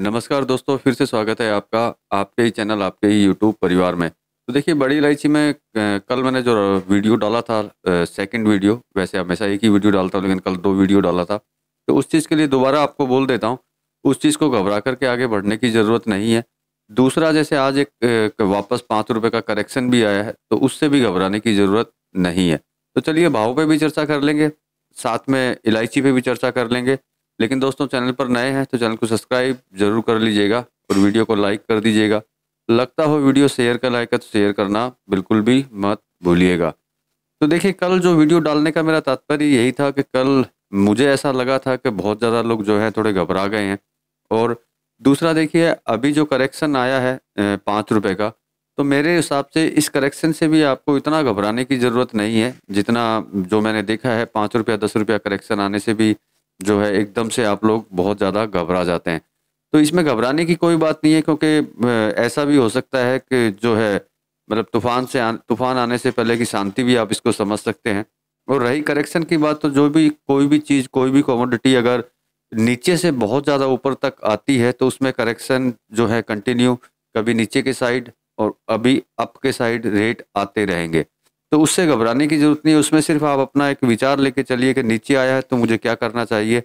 नमस्कार दोस्तों फिर से स्वागत है आपका आपके ही चैनल आपके ही यूट्यूब परिवार में तो देखिए बड़ी इलायची में कल मैंने जो वीडियो डाला था सेकंड वीडियो वैसे हमेशा एक ही वीडियो डालता हूँ लेकिन कल दो वीडियो डाला था तो उस चीज़ के लिए दोबारा आपको बोल देता हूँ उस चीज़ को घबरा करके आगे बढ़ने की ज़रूरत नहीं है दूसरा जैसे आज एक, एक वापस पाँच रुपये का करेक्शन भी आया है तो उससे भी घबराने की ज़रूरत नहीं है तो चलिए भाव पर भी चर्चा कर लेंगे साथ में इलायची पर भी चर्चा कर लेंगे लेकिन दोस्तों चैनल पर नए हैं तो चैनल को सब्सक्राइब जरूर कर लीजिएगा और वीडियो को लाइक कर दीजिएगा लगता हो वीडियो शेयर कर लाएगा तो शेयर करना बिल्कुल भी मत भूलिएगा तो देखिए कल जो वीडियो डालने का मेरा तात्पर्य यही था कि कल मुझे ऐसा लगा था कि बहुत ज़्यादा लोग जो हैं थोड़े घबरा गए हैं और दूसरा देखिए अभी जो करेक्शन आया है पाँच रुपये का तो मेरे हिसाब से इस करेक्शन से भी आपको इतना घबराने की ज़रूरत नहीं है जितना जो मैंने देखा है पाँच रुपया दस रुपया करेक्शन आने से भी जो है एकदम से आप लोग बहुत ज़्यादा घबरा जाते हैं तो इसमें घबराने की कोई बात नहीं है क्योंकि ऐसा भी हो सकता है कि जो है मतलब तूफान से तूफान आने से पहले की शांति भी आप इसको समझ सकते हैं और रही करेक्शन की बात तो जो भी कोई भी चीज़ कोई भी कॉमोडिटी अगर नीचे से बहुत ज़्यादा ऊपर तक आती है तो उसमें करेक्शन जो है कंटिन्यू कभी नीचे के साइड और अभी अप के साइड रेट आते रहेंगे तो उससे घबराने की जरूरत नहीं है उसमें सिर्फ आप अपना एक विचार लेके चलिए कि नीचे आया है तो मुझे क्या करना चाहिए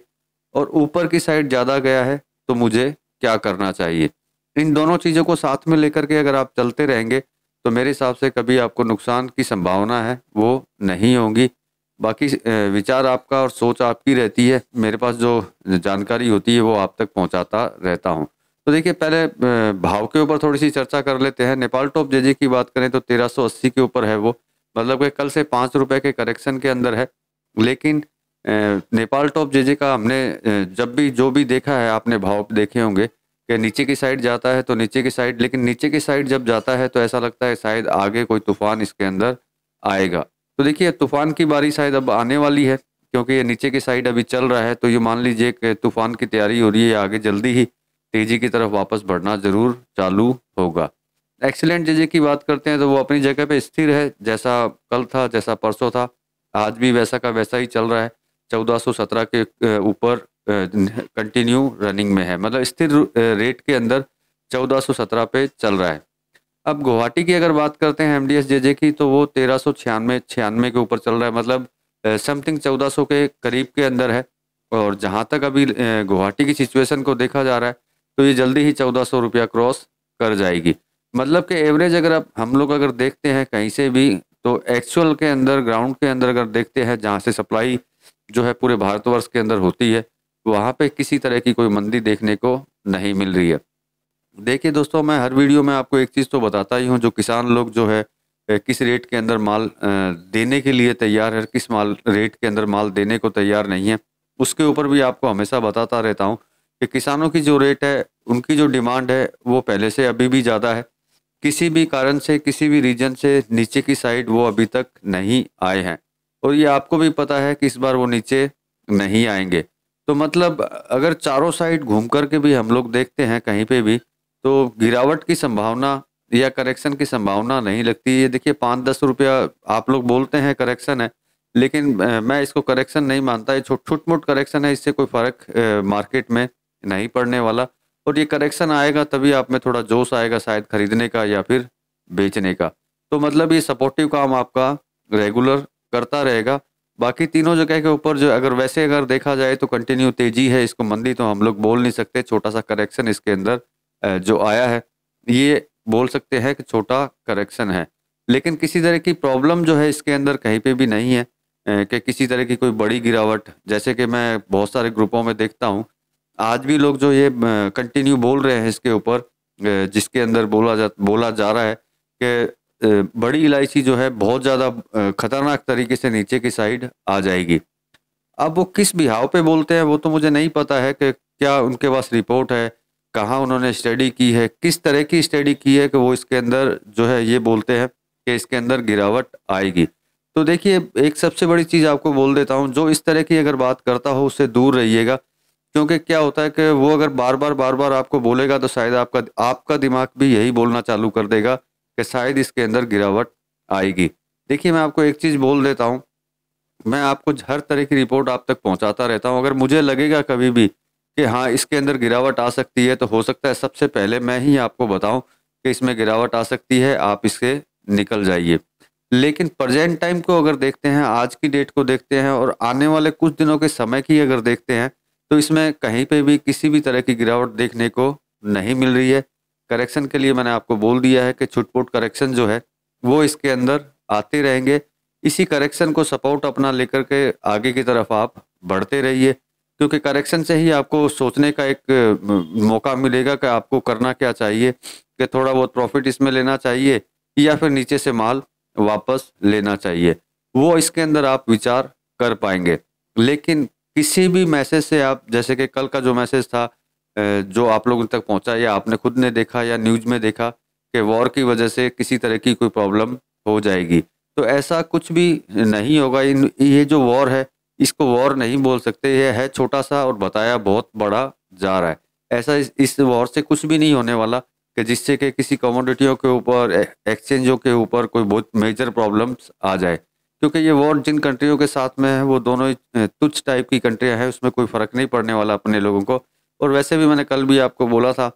और ऊपर की साइड ज़्यादा गया है तो मुझे क्या करना चाहिए इन दोनों चीज़ों को साथ में लेकर के अगर आप चलते रहेंगे तो मेरे हिसाब से कभी आपको नुकसान की संभावना है वो नहीं होगी बाकी विचार आपका और सोच आपकी रहती है मेरे पास जो जानकारी होती है वो आप तक पहुंचाता रहता हूं तो देखिए पहले भाव के ऊपर थोड़ी सी चर्चा कर लेते हैं नेपाल टॉप जेजे की बात करें तो 1380 के ऊपर है वो मतलब कि कल से पाँच रुपये के करेक्शन के अंदर है लेकिन नेपाल टॉप जेजे का हमने जब भी जो भी देखा है आपने भाव देखे होंगे कि नीचे की साइड जाता है तो नीचे की साइड लेकिन नीचे की साइड जब जाता है तो ऐसा लगता है शायद आगे कोई तूफान इसके अंदर आएगा तो देखिए तूफान की बारी शायद अब आने वाली है क्योंकि ये नीचे की साइड अभी चल रहा है तो ये मान लीजिए कि तूफान की तैयारी हो रही है आगे जल्दी ही तेजी की तरफ वापस बढ़ना ज़रूर चालू होगा एक्सीलेंट जजे की बात करते हैं तो वो अपनी जगह पे स्थिर है जैसा कल था जैसा परसों था आज भी वैसा का वैसा ही चल रहा है चौदह के ऊपर कंटिन्यू रनिंग में है मतलब स्थिर रेट के अंदर चौदह पे चल रहा है अब गुवाहाटी की अगर बात करते हैं एम डी एस की तो वो तेरह सौ छियानवे छियानवे के ऊपर चल रहा है मतलब समथिंग चौदह सौ के करीब के अंदर है और जहाँ तक अभी गुवाहाटी की सिचुएशन को देखा जा रहा है तो ये जल्दी ही चौदह सौ रुपया क्रॉस कर जाएगी मतलब कि एवरेज अगर आप हम लोग अगर देखते हैं कहीं से भी तो एक्चुअल के अंदर ग्राउंड के अंदर अगर देखते हैं जहाँ से सप्लाई जो है पूरे भारतवर्ष के अंदर होती है वहाँ पे किसी तरह की कोई मंदी देखने को नहीं मिल रही है देखिए दोस्तों मैं हर वीडियो में आपको एक चीज़ तो बताता ही हूँ जो किसान लोग जो है किस रेट के अंदर माल देने के लिए तैयार है किस माल रेट के अंदर माल देने को तैयार नहीं है उसके ऊपर भी आपको हमेशा बताता रहता हूँ कि किसानों की जो रेट है उनकी जो डिमांड है वो पहले से अभी भी ज़्यादा है किसी भी कारण से किसी भी रीजन से नीचे की साइड वो अभी तक नहीं आए हैं और ये आपको भी पता है कि इस बार वो नीचे नहीं आएंगे तो मतलब अगर चारों साइड घूम करके भी हम लोग देखते हैं कहीं पे भी तो गिरावट की संभावना या करेक्शन की संभावना नहीं लगती ये देखिए पाँच दस रुपया आप लोग बोलते हैं करेक्शन है लेकिन मैं इसको करेक्शन नहीं मानता ये छोट छोट मोट करेक्शन है इससे कोई फ़र्क मार्केट में नहीं पड़ने वाला और ये करेक्शन आएगा तभी आप में थोड़ा जोश आएगा शायद खरीदने का या फिर बेचने का तो मतलब ये सपोर्टिव काम आपका रेगुलर करता रहेगा बाकी तीनों जगह के ऊपर जो अगर वैसे अगर देखा जाए तो कंटिन्यू तेजी है इसको मंदी तो हम लोग बोल नहीं सकते छोटा सा करेक्शन इसके अंदर जो आया है ये बोल सकते हैं कि छोटा करेक्शन है लेकिन किसी तरह की प्रॉब्लम जो है इसके अंदर कहीं पे भी नहीं है कि किसी तरह की कोई बड़ी गिरावट जैसे कि मैं बहुत सारे ग्रुपों में देखता हूँ आज भी लोग जो ये कंटिन्यू बोल रहे हैं इसके ऊपर जिसके अंदर बोला जा बोला जा रहा है कि बड़ी इलायची जो है बहुत ज़्यादा खतरनाक तरीके से नीचे की साइड आ जाएगी अब वो किस बिहाव पे बोलते हैं वो तो मुझे नहीं पता है कि क्या उनके पास रिपोर्ट है कहाँ उन्होंने स्टडी की है किस तरह की स्टडी की है कि वो इसके अंदर जो है ये बोलते हैं कि इसके अंदर गिरावट आएगी तो देखिए एक सबसे बड़ी चीज़ आपको बोल देता हूँ जो इस तरह की अगर बात करता हो उससे दूर रहिएगा क्योंकि क्या होता है कि वो अगर बार बार बार बार आपको बोलेगा तो शायद आपका आपका दिमाग भी यही बोलना चालू कर देगा कि शायद इसके अंदर गिरावट आएगी देखिए मैं आपको एक चीज़ बोल देता हूँ मैं आपको हर तरह की रिपोर्ट आप तक पहुँचाता रहता हूँ अगर मुझे लगेगा कभी भी कि हाँ इसके अंदर गिरावट आ सकती है तो हो सकता है सबसे पहले मैं ही आपको बताऊँ कि इसमें गिरावट आ सकती है आप इसके निकल जाइए लेकिन प्रजेंट टाइम को अगर देखते हैं आज की डेट को देखते हैं और आने वाले कुछ दिनों के समय की अगर देखते हैं तो इसमें कहीं पे भी किसी भी तरह की गिरावट देखने को नहीं मिल रही है करेक्शन के लिए मैंने आपको बोल दिया है कि छुटपुट करेक्शन जो है वो इसके अंदर आते रहेंगे इसी करेक्शन को सपोर्ट अपना लेकर के आगे की तरफ आप बढ़ते रहिए क्योंकि करेक्शन से ही आपको सोचने का एक मौका मिलेगा कि आपको करना क्या चाहिए कि थोड़ा बहुत प्रॉफिट इसमें लेना चाहिए या फिर नीचे से माल वापस लेना चाहिए वो इसके अंदर आप विचार कर पाएंगे लेकिन किसी भी मैसेज से आप जैसे कि कल का जो मैसेज था जो आप लोगों तक पहुंचा या आपने खुद ने देखा या न्यूज में देखा कि वॉर की वजह से किसी तरह की कोई प्रॉब्लम हो जाएगी तो ऐसा कुछ भी नहीं होगा इन ये जो वॉर है इसको वॉर नहीं बोल सकते ये है छोटा सा और बताया बहुत बड़ा जा रहा है ऐसा इस, इस वॉर से कुछ भी नहीं होने वाला कि जिससे कि किसी कमोडिटियों के ऊपर एक्सचेंजों के ऊपर कोई बहुत मेजर प्रॉब्लम्स आ जाए क्योंकि ये वॉर जिन कंट्रियों के साथ में है वो दोनों ही तुच्छ टाइप की कंट्रियाँ हैं उसमें कोई फ़र्क नहीं पड़ने वाला अपने लोगों को और वैसे भी मैंने कल भी आपको बोला था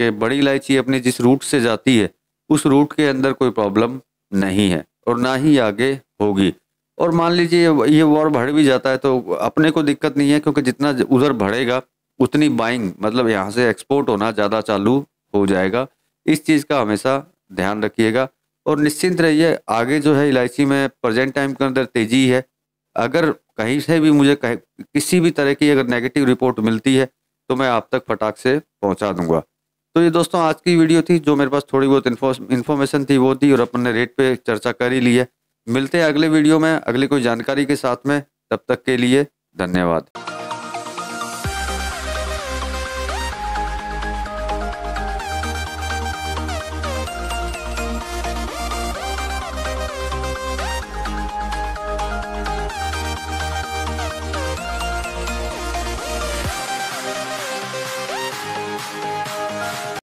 कि बड़ी इलायची अपनी जिस रूट से जाती है उस रूट के अंदर कोई प्रॉब्लम नहीं है और ना ही आगे होगी और मान लीजिए ये वॉर बढ़ भी जाता है तो अपने को दिक्कत नहीं है क्योंकि जितना उधर बढ़ेगा उतनी बाइंग मतलब यहाँ से एक्सपोर्ट होना ज़्यादा चालू हो जाएगा इस चीज़ का हमेशा ध्यान रखिएगा और निश्चिंत रहिए आगे जो है इलायची में प्रेजेंट टाइम के अंदर तेज़ी है अगर कहीं से भी मुझे कहीं किसी भी तरह की अगर नेगेटिव रिपोर्ट मिलती है तो मैं आप तक फटाक से पहुंचा दूंगा तो ये दोस्तों आज की वीडियो थी जो मेरे पास थोड़ी बहुत इन्फॉर्मेशन थी वो थी और अपन ने रेट पे चर्चा कर ही ली है मिलते हैं अगले वीडियो में अगली कोई जानकारी के साथ में तब तक के लिए धन्यवाद